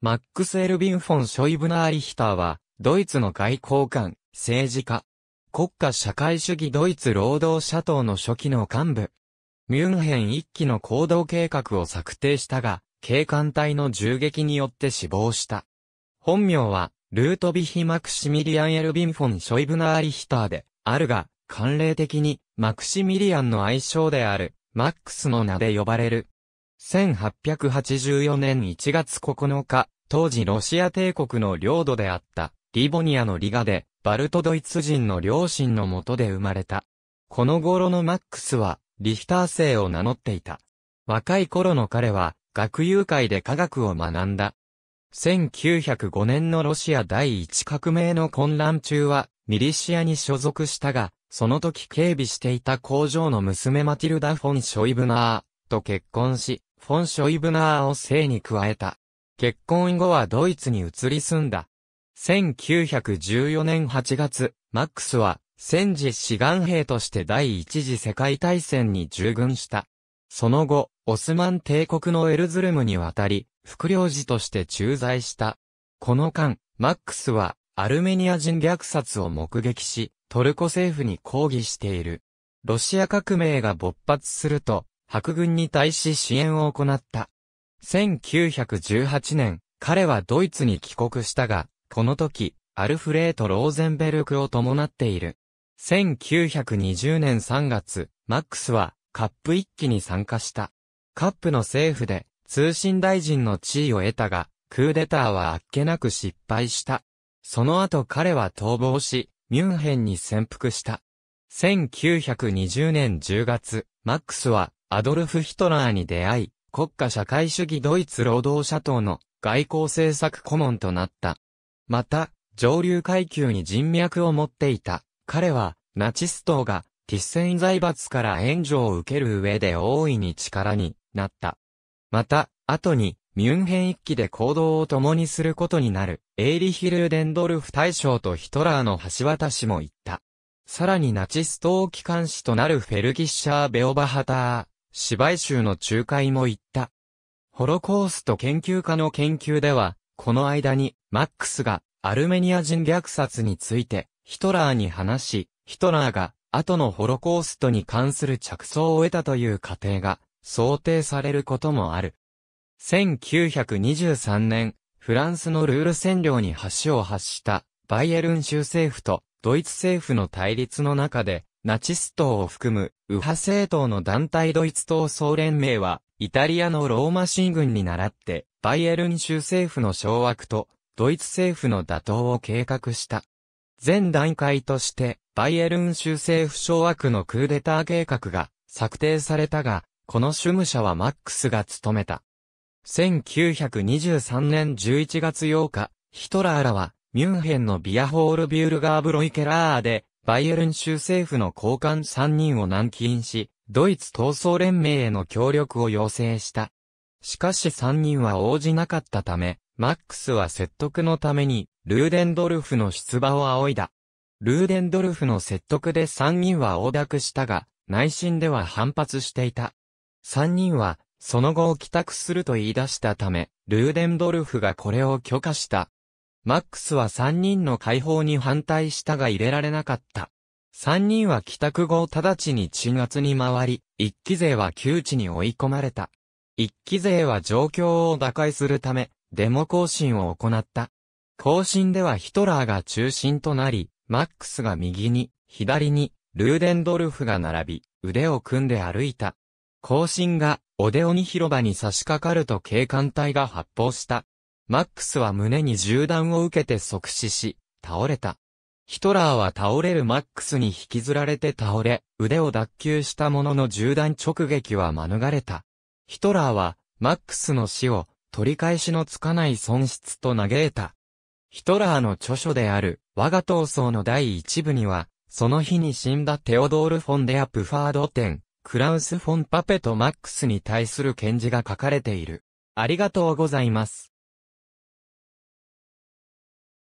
マックス・エルビン・フォン・ショイブナー・リヒターは、ドイツの外交官、政治家、国家社会主義ドイツ労働者党の初期の幹部。ミュンヘン一期の行動計画を策定したが、警官隊の銃撃によって死亡した。本名は、ルートビヒ・マクシミリアン・エルビン・フォン・ショイブナー・リヒターで、あるが、慣例的に、マクシミリアンの愛称である、マックスの名で呼ばれる。1884年1月9日、当時ロシア帝国の領土であった、リボニアのリガで、バルトドイツ人の両親のもとで生まれた。この頃のマックスは、リヒター星を名乗っていた。若い頃の彼は、学友会で科学を学んだ。1905年のロシア第一革命の混乱中は、ミリシアに所属したが、その時警備していた工場の娘マティルダ・フォン・ショイブナーと結婚し、フォン・ショイブナーを姓に加えた。結婚後はドイツに移り住んだ。1914年8月、マックスは戦時志願兵として第一次世界大戦に従軍した。その後、オスマン帝国のエルズルムに渡り、副領事として駐在した。この間、マックスはアルメニア人虐殺を目撃し、トルコ政府に抗議している。ロシア革命が勃発すると、白軍に対し支援を行った。1918年、彼はドイツに帰国したが、この時、アルフレート・ローゼンベルクを伴っている。1920年3月、マックスはカップ一期に参加した。カップの政府で通信大臣の地位を得たが、クーデターはあっけなく失敗した。その後彼は逃亡し、ミュンヘンに潜伏した。1920年10月、マックスはアドルフ・ヒトラーに出会い、国家社会主義ドイツ労働者党の外交政策顧問となった。また、上流階級に人脈を持っていた。彼は、ナチス党が、ティッセン財閥から援助を受ける上で大いに力になった。また、後に、ミュンヘン一揆で行動を共にすることになる、エイリヒル・デンドルフ大将とヒトラーの橋渡しも言った。さらにナチス党機関士となるフェルギッシャー・ベオバハター、芝居集の仲介も行った。ホロコースト研究家の研究では、この間に、マックスが、アルメニア人虐殺について、ヒトラーに話し、ヒトラーが、後のホロコーストに関する着想を得たという過程が、想定されることもある。1923年、フランスのルール占領に橋を発した、バイエルン州政府と、ドイツ政府の対立の中で、ナチス党を含む右派政党の団体ドイツ党総連盟は、イタリアのローマ新軍に倣って、バイエルン州政府の掌握と、ドイツ政府の打倒を計画した。前段階として、バイエルン州政府掌握のクーデター計画が策定されたが、この主務者はマックスが務めた。1923年11月8日、ヒトラーらは、ミュンヘンのビアホールビュールガーブロイケラーで、バイエルン州政府の高官3人を軟禁し、ドイツ闘争連盟への協力を要請した。しかし3人は応じなかったため、マックスは説得のために、ルーデンドルフの出馬を仰いだ。ルーデンドルフの説得で3人は横諾したが、内心では反発していた。3人は、その後を帰宅すると言い出したため、ルーデンドルフがこれを許可した。マックスは3人の解放に反対したが入れられなかった。3人は帰宅後直ちに鎮圧に回り、一期勢は窮地に追い込まれた。一期勢は状況を打開するため、デモ行進を行った。行進ではヒトラーが中心となり、マックスが右に、左に、ルーデンドルフが並び、腕を組んで歩いた。行進が、オデオニ広場に差し掛かると警官隊が発砲した。マックスは胸に銃弾を受けて即死し、倒れた。ヒトラーは倒れるマックスに引きずられて倒れ、腕を脱臼したものの銃弾直撃は免れた。ヒトラーは、マックスの死を、取り返しのつかない損失と嘆いた。ヒトラーの著書である、我が闘争の第一部には、その日に死んだテオドール・フォン・デア・プファード展、クラウス・フォン・パペとマックスに対する検事が書かれている。ありがとうございます。